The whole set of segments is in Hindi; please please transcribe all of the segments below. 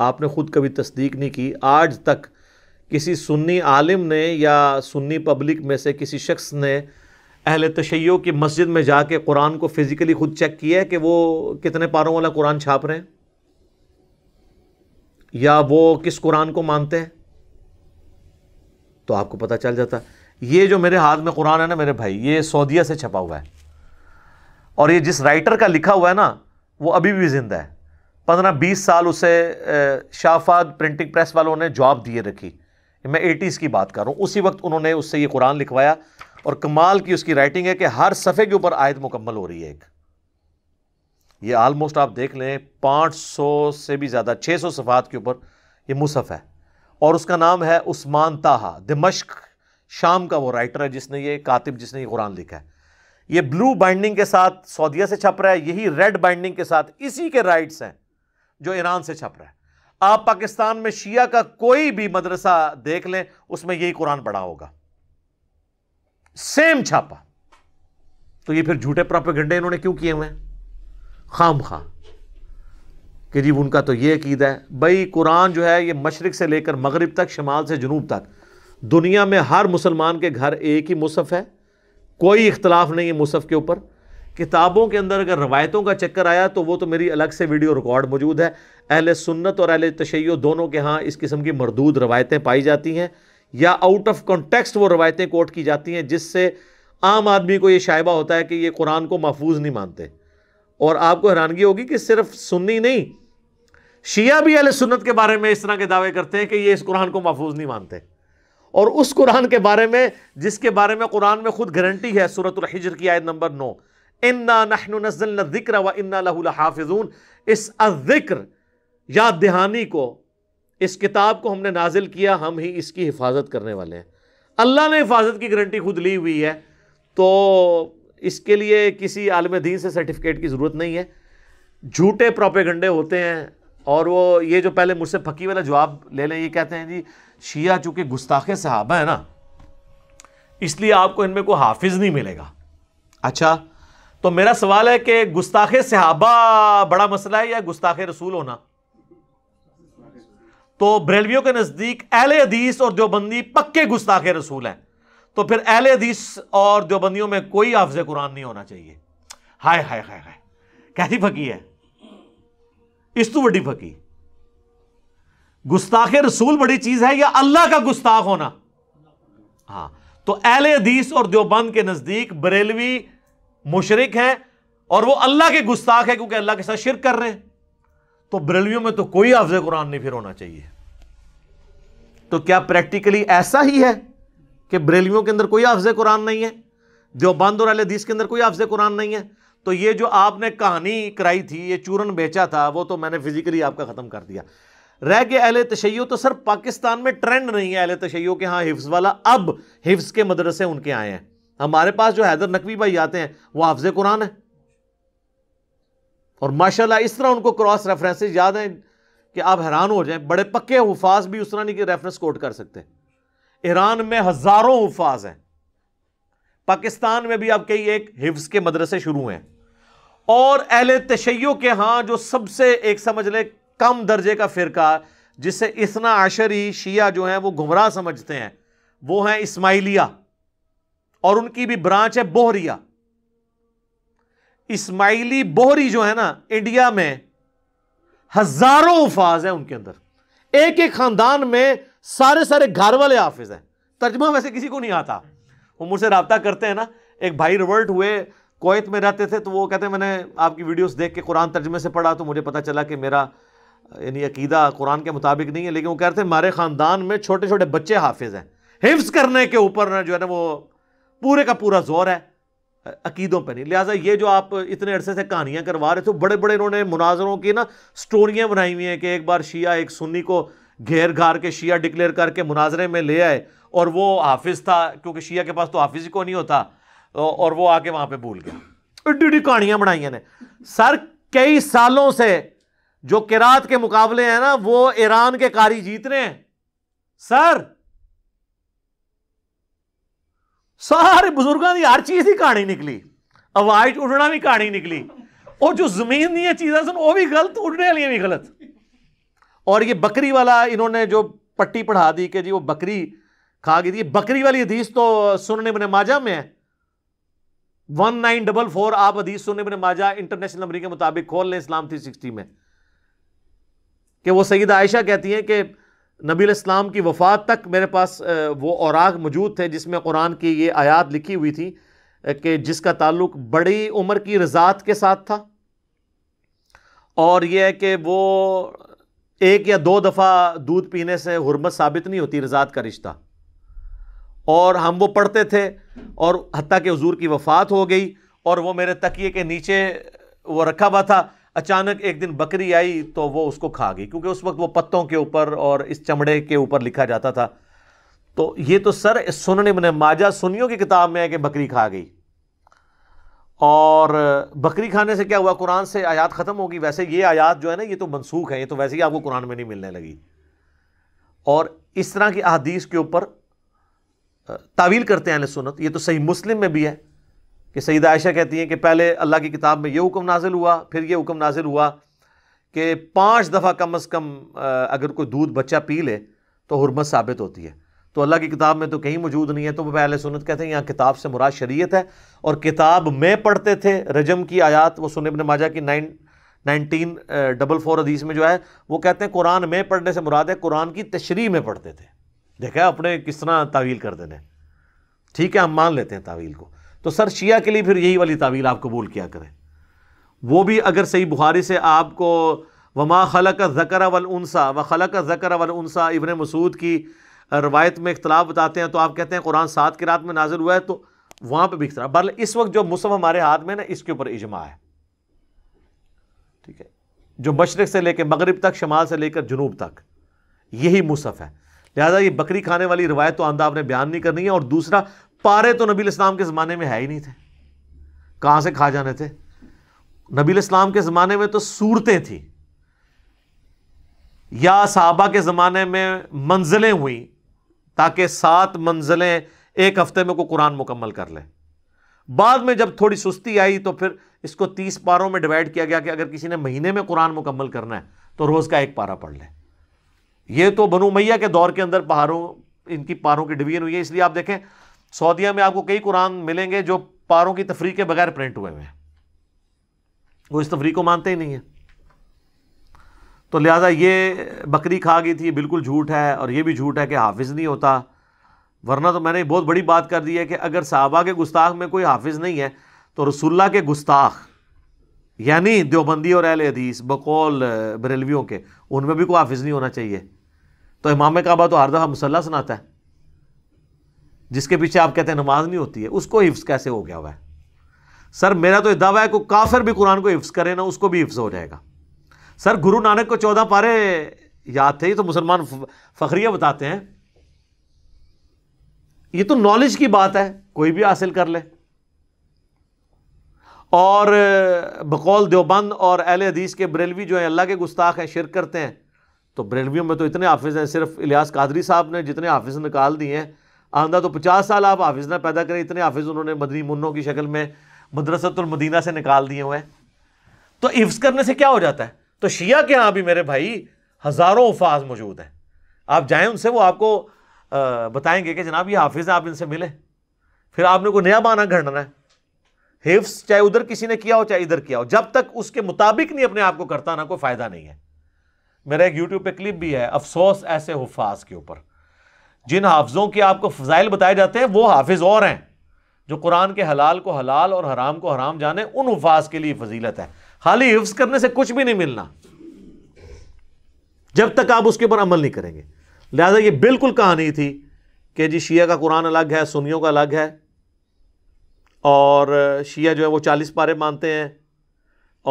आपने ख़ुद कभी तस्दीक नहीं की आज तक किसी सुन्नी आलिम ने या सुन्नी पब्लिक में से किसी शख्स ने अहल तशैयों की मस्जिद में जाके कुरान को फ़िज़िकली ख़ुद चेक किया है कि वो कितने पारों वाला कुरान छाप रहे हैं या वो किस कुरान को मानते हैं तो आपको पता चल जाता ये जो मेरे हाथ में कुरान है ना मेरे भाई ये सऊदिया से छपा हुआ है और ये जिस राइटर का लिखा हुआ है ना वो अभी भी ज़िंदा है पंद्रह बीस साल उसे शाहफाद प्रिंटिंग प्रेस वालों ने जॉब दिए रखी मैं एटीज़ की बात कर रहा हूँ उसी वक्त उन्होंने उससे ये कुरान लिखवाया और कमाल की उसकी राइटिंग है कि हर सफ़े के ऊपर आयत मुकम्मल हो रही है एक ये आलमोस्ट आप देख लें पाँच सौ से भी ज़्यादा छः सौ सफ़ात के ऊपर ये मुसफ़ है और उसका नाम है उस्मान ताहा दमश्क शाम का वो राइटर है जिसने ये कातिब जिसने ये कुरान लिखा है ये ब्लू बाइंडिंग के साथ सऊदिया से छप रहा है यही रेड बाइंडिंग के साथ इसी के राइट्स हैं जो ईरान से छप रहा है आप पाकिस्तान में शिया का कोई भी मदरसा देख लें उसमें यही कुरान पढ़ा होगा सेम छापा तो ये फिर झूठे प्रोपेगेंडे इन्होंने क्यों किए हुए हैं खाम खां कि जी उनका तो यह अकीदा है भाई कुरान जो है यह मशरक से लेकर मगरब तक शमाल से जनूब तक दुनिया में हर मुसलमान के घर एक ही मुसफ़ है कोई इख्तलाफ नहीं है मुसफ़ के ऊपर किताबों के अंदर अगर रवायतों का चक्कर आया तो वो तो मेरी अलग से वीडियो रिकॉर्ड मौजूद है अहल सुन्नत और अहल तशैय दोनों के यहाँ इस किस्म की मरदूद रवायतें पाई जाती हैं या आउट ऑफ कॉन्टेक्स्ट वो रवायतें कोट की जाती हैं जिससे आम आदमी को ये शायबा होता है कि ये कुरान को महफूज नहीं मानते और आपको हैरानगी होगी कि सिर्फ सुन्नी नहीं शिया भी अल सुन्नत के बारे में इस तरह के दावे करते हैं कि ये इस कुरान को महफूज नहीं मानते और उस कुरान के बारे में जिसके बारे में कुरान में खुद गारंटी है सूरत हिजर की आयत नंबर नौ इन्ना ज़िक्र व इन्ना लहाफिजून इस अज़िक्र याद दहानी को इस किताब को हमने नाजिल किया हम ही इसकी हिफाजत करने वाले हैं अल्लाह ने हिफाजत की गारंटी खुद ली हुई है तो इसके लिए किसी आलम दीन से सर्टिफिकेट की ज़रूरत नहीं है झूठे प्रोपेगंडे होते हैं और वो ये जो पहले मुझसे फकी वाला जवाब ले लें ये कहते हैं जी शिया चूँकि गुस्ताखे साहबा है ना इसलिए आपको इनमें कोई हाफिज़ नहीं मिलेगा अच्छा तो मेरा सवाल है कि गुस्ताख सहाबा बड़ा मसला है या गुस्ताखे रसूल होना तो ब्रेलवियों के नज़दीक एहले हदीस और देवबंदी पक्के गुस्ताखे रसूल है तो फिर अहल हदीस और देवबंदियों में कोई अफज कुरान नहीं होना चाहिए हाय हाय हाय हाय कैसी फकी है इस तू बड़ी फकी गुस्ताखे रसूल बड़ी चीज़ है या अल्लाह का गुस्ताख होना हाँ तो अहल हदीस और देवबंद के नज़दीक बरेलवी मुशरक हैं और वो अल्लाह के गुस्ताख है क्योंकि अल्लाह के साथ शिरक कर रहे हैं तो बरेलवियों में तो कोई अफज कुरान नहीं फिर होना चाहिए तो क्या प्रैक्टिकली ऐसा ही है कि बरेलवियों के अंदर कोई अफज कुरान नहीं है देवबंद और अलदीस के अंदर कोई अफज कुरान नहीं है तो ये जो आपने कहानी कराई थी ये चूरन बेचा था वो तो मैंने फिजिकली आपका ख़त्म कर दिया रह गए अहल तशैयो तो सर पाकिस्तान में ट्रेंड नहीं है अहल तशैयो के हाँ हिफ्स वाला अब हिफ्स के मदरसे उनके आए हैं हमारे पास जो हैदर नकवी भाई आते हैं वो हाफज कुरान है और माशाल्लाह इस तरह उनको क्रॉस रेफरेंसेज याद हैं कि आप हैरान हो जाए बड़े पक्के हफाज भी उस तरह नहीं कि रेफरेंस कोट कर सकते ईरान में हज़ारों उफाज हैं पाकिस्तान में भी आप कई एक हिफ्स के मदरसे शुरू हैं और अहल तशैयों के यहाँ जो सबसे एक समझ लें कम दर्जे का फ़िरका जिसे इसना आशरी शिया जो है वो घुमराह समझते हैं वो हैं इसमाइलिया और उनकी भी ब्रांच है बोहरिया इस्माइली बोहरी जो है ना इंडिया में हजारों उफाज हैं उनके अंदर एक एक खानदान में सारे सारे घर वाले हाफिज हैं तर्जमा वैसे किसी को नहीं आता वो मुझसे रबता करते हैं ना एक भाई रिवर्ट हुए कोयत में रहते थे तो वो कहते हैं मैंने आपकी वीडियोस देख के कुरान तर्जमे से पढ़ा तो मुझे पता चला कि मेरा यानी अकीदा कुरान के मुताबिक नहीं है लेकिन वो कहते हैं हमारे ख़ानदान में छोटे छोटे बच्चे हाफिज़ हैं हिफ्स करने के ऊपर जो है ना वो पूरे का पूरा जोर है अकीदों पर नहीं लिहाजा ये जो आप इतने अरसे से कहानियाँ करवा रहे थे तो बड़े बड़े इन्होंने मुनाजरों की ना स्टोरियाँ बनाई हुई हैं कि एक बार शिया एक सुन्नी को घेर घार के शिया डिक्लेयर करके मुनाजरे में ले आए और वो हाफिज़ था क्योंकि शिया के पास तो हाफिज़ को नहीं होता और वो आके वहाँ पर भूल गया एड्डी एड्डी कहानियाँ बनाई ने सर कई सालों से जो किरात के मुकाबले हैं ना वो ईरान के कारी जीत रहे हैं सर सारे बुजुर्गों की हर चीज की कहानी निकली आवाज उड़ना भी कहानी निकली और जो जमीन दी सन वह भी गलत उड़ने वाली भी गलत और ये बकरी वाला इन्होंने जो पट्टी पढ़ा दी कि जी वो बकरी खा गई थी बकरी वाली हदीस तो सुनने बने माजा में है वन नाइन डबल फोर आप हदीस सुनने बने माजा इंटरनेशनल नंबर के मुताबिक खोल लें इस्लाम थ्री सिक्सटी में कि वो सईद आयशा कहती हैं कि नबी इस्लाम की वफ़ात तक मेरे पास वो औराग मौजूद थे जिसमें कुरान की ये आयात लिखी हुई थी कि जिसका ताल्लुक बड़ी उम्र की रज़ात के साथ था और यह है कि वो एक या दो दफ़ा दूध पीने से हरमत साबित नहीं होती रज़ात का रिश्ता और हम वो पढ़ते थे और हती के हजूर की वफ़ात हो गई और वो मेरे तकिए के नीचे वो रखा हुआ था अचानक एक दिन बकरी आई तो वो उसको खा गई क्योंकि उस वक्त वो पत्तों के ऊपर और इस चमड़े के ऊपर लिखा जाता था तो ये तो सर सुनने मैंने माजा सुनियों की किताब में है कि बकरी खा गई और बकरी खाने से क्या हुआ कुरान से आयात ख़त्म होगी वैसे ये आयात जो है ना ये तो मनसूख है ये तो वैसे ही आपको कुरान में नहीं मिलने लगी और इस तरह की अहदीस के ऊपर तावील करते हैं सुनत ये तो सही मुस्लिम में भी है कि सईद आयशा कहती हैं कि पहले अल्लाह की किताब में ये हुक्म नाजिल हुआ फिर ये हुक्म नाजिल हुआ कि पाँच दफ़ा कम अज़ कम अगर कोई दूध बच्चा पी ले तो हरमत साबित होती है तो अल्लाह की किताब में तो कहीं मौजूद नहीं है तो वह पहले सुनत कहते हैं यहाँ किताब से मुराद शरीयत है और किताब में पढ़ते थे रजम की आयात वो सुनब माजा की नाइन नाइनटीन डबल फोर हदीस में जो है वो कहते हैं कुरान में पढ़ने से मुराद है कुरान की तशरी में पढ़ते थे देखा अपने किस तरह तावील कर देने ठीक है हम मान लेते हैं तावील को तो सर शिया के लिए फिर यही वाली तावील आप कबूल किया करें वो भी अगर सही बुखारी से आपको वमा खलक ज़कर वल उनसा व खलक ज़कर वल उनसा इबन मसूद की रवायत में इख्तलाफ बताते हैं तो आप कहते हैं कुरान सात की रात में नाजिल हुआ है तो वहाँ पर भी इख्तलाफ बल इस वक्त जो मुसफ़ हमारे हाथ में ना इसके ऊपर इजमा है ठीक है जो मशरक़ से लेकर मगरब तक शमाल से लेकर जनूब तक यही मुसफ़ है लिहाजा ये बकरी खाने वाली रवायत तो आंदा आपने बयान नहीं करनी है और दूसरा पारे तो नबी इस्लाम के ज़माने में है ही नहीं थे कहाँ से खा जाने थे नबी इस्लाम के ज़माने में तो सूरतें थी या साहबा के ज़माने में मंजिलें हुई ताकि सात मंजिलें एक हफ्ते में को कुरान मुकम्मल कर ले बाद में जब थोड़ी सुस्ती आई तो फिर इसको तीस पारों में डिवाइड किया गया कि अगर किसी ने महीने में कुरान मुकम्मल करना है तो रोज़ का एक पारा पढ़ ले ये तो बनु मैया के दौर के अंदर पहाड़ों इनकी पारों की डिवीजन हुई है इसलिए आप देखें सऊदिया में आपको कई कुरान मिलेंगे जो पारों की तफरी के बगैर प्रिंट हुए हुए हैं वो इस तफरी को मानते ही नहीं है तो लिहाजा ये बकरी खा गई थी बिल्कुल झूठ है और ये भी झूठ है कि हाफिज़ नहीं होता वरना तो मैंने बहुत बड़ी बात कर दी है कि अगर साहबा के गुस्ताख में कोई हाफिज़ नहीं है तो रसुल्ला के गुस्ताख यानी देवबंदी और अहल हदीस बकौल बरेलवियों के उनमें भी कोई हाफिज़ नहीं होना चाहिए तो इमाम काबा तो हर दफ़ा मुसल्ला सुनाता है जिसके पीछे आप कहते हैं नमाज नहीं होती है उसको हिफ्स कैसे हो गया हुआ है सर मेरा तो दावा है को काफिर भी कुरान को हिफ्स करे ना उसको भी हिफ्स हो जाएगा सर गुरु नानक को चौदह पारे याद थे ये तो मुसलमान फखरिया बताते हैं ये तो नॉलेज की बात है कोई भी हासिल कर ले और बकौल देवबंद और अहल हदीस के बरेलवी जो है अल्लाह के गुस्ताख हैं शिरक करते हैं तो बरेलवियों में तो इतने हाफिज़ हैं सिर्फ इलियास कादरी साहब ने जितने हाफिज़ निकाल दिए हैं आंदा तो पचास साल आप हाफिज़ ना पैदा करें इतने हाफिज़ उन्होंने मदनी मुन्नों की शक्ल में मदरसतुलमदीना से निकाल दिए हुए हैं तो हिफ्स करने से क्या हो जाता है तो शिया के यहाँ भी मेरे भाई हज़ारों उफाज मौजूद हैं आप जाएँ उनसे वो आपको बताएंगे कि जनाब ये हाफिज़ हैं आप इनसे मिले फिर आपने कोई नया माना घड़ना है हिफ्स चाहे उधर किसी ने किया हो चाहे इधर किया हो जब तक उसके मुताबिक नहीं अपने आप को करता ना कोई फ़ायदा नहीं है मेरा एक यूट्यूब पे क्लिप भी है अफसोस ऐसे हुफाज के ऊपर जिन हाफजों के आपको फ़ज़ाइल बताए जाते हैं वो हाफिज़ और हैं जो कुरान के हलाल को हलाल और हराम को हराम जाने उन उफाज के लिए फजीलत है खाली हफ्स करने से कुछ भी नहीं मिलना जब तक आप उसके ऊपर अमल नहीं करेंगे लिहाजा ये बिल्कुल कहानी थी कि जी शिया का कुरान अलग है सुनियों का अलग है और शिया जो है वो चालीस पारे मानते हैं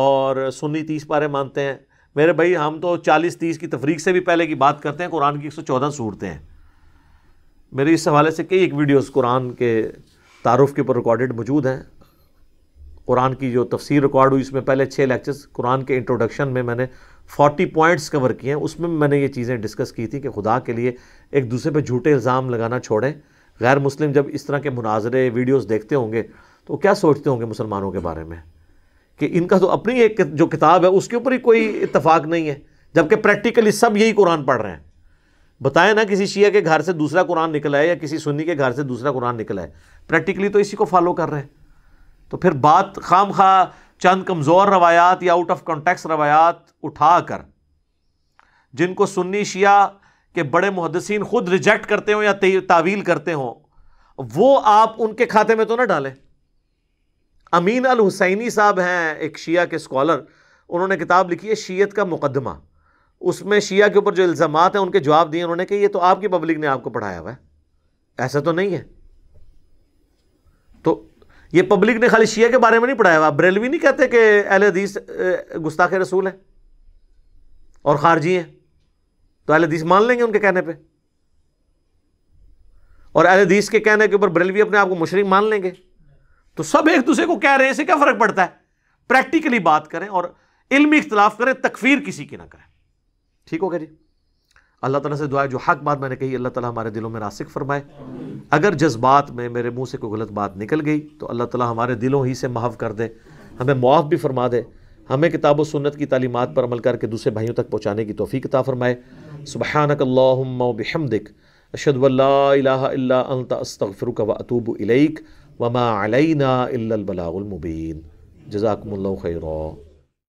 और सुनी तीस पारे मानते हैं मेरे भाई हम तो चालीस तीस की तफरीक से भी पहले की बात करते हैं कुरान की एक सौ चौदह सूरतें हैं मेरी इस हवाले से कई एक वीडियोस कुरान के तारुफ के ऊपर रिकॉर्डेड मौजूद हैं कुरान की जो तफसीर रिकॉर्ड हुई उसमें पहले छः लेक्चर्स कुरान के इंट्रोडक्शन में मैंने फोर्टी पॉइंट्स कवर किए हैं उसमें मैंने ये चीज़ें डिस्कस की थी कि खुदा के लिए एक दूसरे पर झूठे इल्ज़ाम लगाना छोड़ें गैर मुस्लिम जब इस तरह के मुनाजरे वीडियोज़ देखते होंगे तो क्या सोचते होंगे मुसलमानों के बारे में कि इनका तो अपनी एक जो किताब है उसके ऊपर ही कोई इतफाक़ नहीं है जबकि प्रैक्टिकली सब यही कुरान पढ़ रहे हैं बताया ना किसी शिया के घर से दूसरा कुरान निकला है या किसी सुन्नी के घर से दूसरा कुरान निकला है प्रैक्टिकली तो इसी को फॉलो कर रहे हैं तो फिर बात खाम खा चंद कमज़ोर रवायात या आउट ऑफ कॉन्टेक्स रवायात उठा कर जिनको सुन्नी शिया के बड़े मुहदसिन खुद रिजेक्ट करते हों या तावील करते हों वो आप उनके खाते में तो ना डालें अमीन अल हुसैनी साहब हैं एक शिया के स्कॉलर उन्होंने किताब लिखी है शीयत का मुकदमा उसमें शिया के ऊपर जो इल्ज़ाम हैं उनके जवाब दिए उन्होंने कहा ये तो आपकी पब्लिक ने आपको पढ़ाया हुआ है ऐसा तो नहीं है तो ये पब्लिक ने खाली शिया के बारे में नहीं पढ़ाया हुआ ब्रेलवी नहीं कहते कि अहल हदीस गुस्ताख रसूल है और खारजी हैं तो अहले हदीस मान लेंगे उनके कहने पर और अहल हदीस के कहने के ऊपर ब्रेलवी अपने आप को मुशरक मान लेंगे तो सब एक दूसरे को कह रहे हैं इसे क्या फ़र्क पड़ता है प्रैक्टिकली बात करें और इल्मी इख्तलाफ करें तकफीर किसी की ना करें ठीक हो गया जी अल्लाह ताला से दुआ जो हक बात मैंने कही अल्लाह ताला हमारे दिलों में रासिक फरमाए अगर जज्बात में मेरे मुंह से कोई गलत बात निकल गई तो अल्लाह ताला हमारे दिलों ही से माफ़ कर दे हमें मुआफ़ भी फरमा दे हमें किताब सुन्नत की तालीमत पर अमल करके दूसरे भाइयों तक पहुँचाने की तोफ़ी किताब फरमाए सुबहानकल्लाबिहमदिक अशद अस्तफ़र व अतूब इलैक वमा अलैना खैर